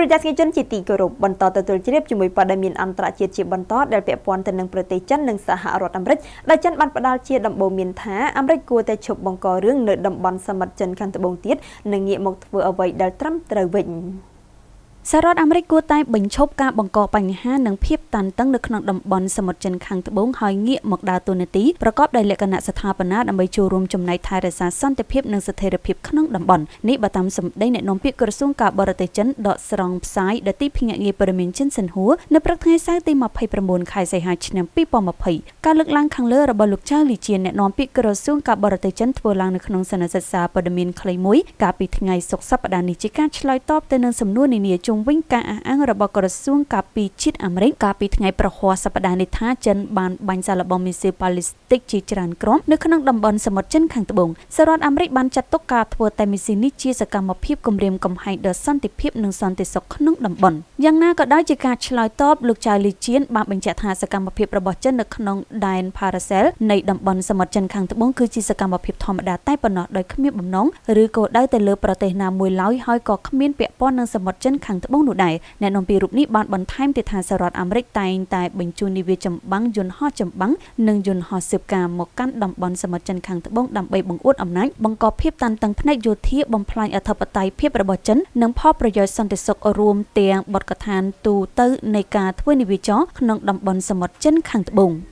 គ្រូចាស់ស្ងៀជនជាទីគោរពបន្តទទួលជ្រាបជាមួយព័ត៌មានអន្តរជាតិជាបន្តដែលពាក់ព័ន្ធទៅនឹងប្រទេសចិននិងសហរដ្ឋអាមេរិកដែលចិនបានផ្ដល់ជាដំបូងមានថាអាមេរិកគួរតែឈប់បង្ករឿងនៅតំបន់សមិទ្ធចិនខាងត្បូងទៀតនិងងាកមកធ្វើអ្វីដែលត្រឹមត្រូវវិញ។សហរដ្ឋអាមេរិកគួរតែបញ្ឈប់ការបង្កបញ្ហានិងភាពតានតឹងនៅក្នុងតំបន់សមុទ្រចិនខាងត្បូងហើយងាកមកដើរតួនាទីប្រកបដោយលក្ខណៈស្ថាបនាដើម្បីចូលរួមចំណែកថែរក្សាសន្តិភាពនិងស្ថិរភាពក្នុងតំបន់នេះបើតាមសម្ដីអ្នកនាំពាក្យក្រសួងការបរទេសចិនដកស្រង់ផ្សាយដល់ទីភ្នាក់ងារព័ត៌មានចិនសិនហួរនៅព្រឹកថ្ងៃសៅរ៍ទី29ខែសីហាឆ្នាំ2020ការលើកឡើងខាងលើរបស់លោកចៅលីជាអ្នកនាំពាក្យក្រសួងការបរទេសចិនធ្វើឡើងនៅក្នុងសននិសីទសារព័ត៌មានខ្លីមួយកាលពីថ្ងៃសុក្រសប្តាហ៍នេះជាការឆ្លើយតបទៅនឹងសំណួរនានាជុំងវិញការអះអាងរបស់ក្រសួងការពារជាតិអាមេរិកកាលពីថ្ងៃប្រហ័សសប្តាហ៍នេះថាចិនបានបាញ់សារល្បងមីស៊ីលប៉ាឡេស្ទិកជាច្រើនក្រុមនៅក្នុងតំបន់សមុទ្រចិនខាងត្បូងសាររដ្ឋអាមេរិកបានចាត់ទុកការធ្វើតែមីស៊ីលនេះជាសកម្មភាពគំរាមកំហែងដល់សន្តិភាពនិងសន្តិសុខក្នុងតំបន់យ៉ាងណាក៏ដោយជាការឆ្លើយតបលោកចៅលីជៀនបានបញ្ជាក់ថាសកម្មភាពរបស់ចិននៅក្នុងដែនផារ៉ាសែលនៃតំបន់សមុទ្រចិនខាងត្បូងគឺជាសកម្មភាពធម្មតាតែប៉ុណ្ណោះដោយគ្មានបំណងឬគោលដៅទៅលើប្រទេសណាមួយឡើយហើយក៏គ្មានពាក់ព័ន្ធនឹងសមុទ្រចិនខាងបន្ត្បូងនោះដែរអ្នកនាំពាក្យរូបនេះបានបន្ថែមទៀតថាសហរដ្ឋអាមេរិកតែងតែបញ្ជូននាវាចម្បាំងយន្តហោះចម្បាំងនិងយន្តហោះស៊ើបការមកកាន់តំបន់សមុទ្រចិនខាងត្បូងដើម្បីបង្អួតអំណាចបង្កភាពតានតឹងផ្នែកយោធាបំផ្លាញអធិបតេយ្យភាពរបស់ចិននិងផលប្រយោជន៍សន្តិសុខរួមទាំងបទកថាទូទៅនៃការធ្វើនាវាចរក្នុងតំបន់សមុទ្រចិនខាងត្បូង